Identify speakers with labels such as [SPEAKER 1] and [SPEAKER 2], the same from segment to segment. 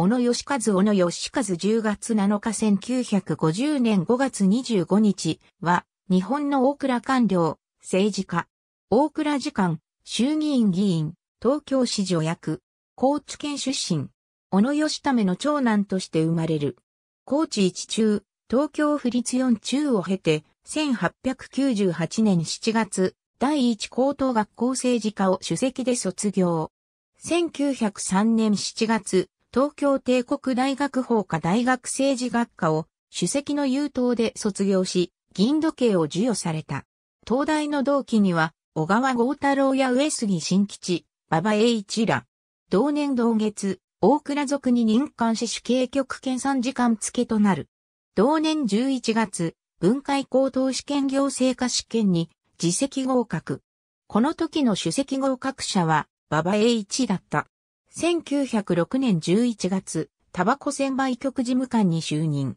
[SPEAKER 1] 小野義和小野義和10月7日1950年5月25日は、日本の大倉官僚、政治家、大倉次官、衆議院議員、東京市女役、高知県出身、小野義為の長男として生まれる。高知一中、東京府立四中を経て、1898年7月、第一高等学校政治科を主席で卒業。1903年7月、東京帝国大学法科大学政治学科を主席の優等で卒業し、銀時計を授与された。東大の同期には、小川豪太郎や上杉新吉、馬場栄一ら。同年同月、大倉族に任官し主計局検算時間付けとなる。同年11月、文会高等試験行政科試験に、自席合格。この時の主席合格者は、馬場栄一だった。1906年11月、タバコ専売局事務官に就任。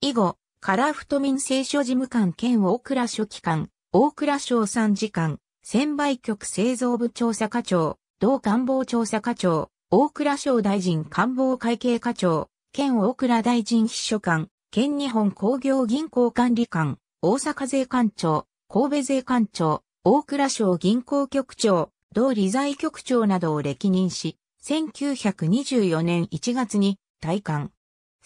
[SPEAKER 1] 以後、カラフト民政書事務官兼大倉書記官、大倉省参事官、専売局製造部調査課長、同官房調査課長、大倉省大臣官房会計課長、県大倉大臣秘書官、県日本工業銀行管理官、大阪税官庁、神戸税官庁、大倉省銀行局長、同理財局長などを歴任し、1924年1月に退官。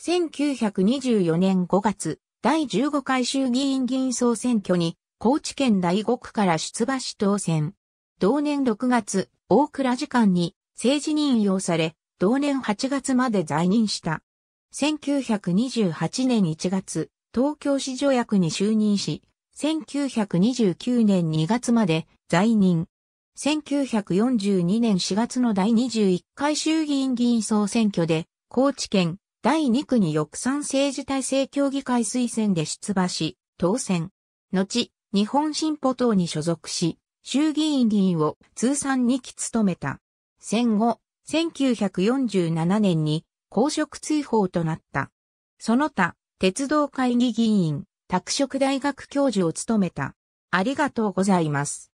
[SPEAKER 1] 1924年5月、第15回衆議院議員総選挙に、高知県第5区から出馬し当選。同年6月、大倉時間に政治任用され、同年8月まで在任した。1928年1月、東京市条約に就任し、1929年2月まで在任。1942年4月の第21回衆議院議員総選挙で、高知県第2区に翼賛政治体制協議会推薦で出馬し、当選。後、日本進歩党に所属し、衆議院議員を通算2期務めた。戦後、1947年に公職追放となった。その他、鉄道会議議員、拓殖大学教授を務めた。ありがとうございます。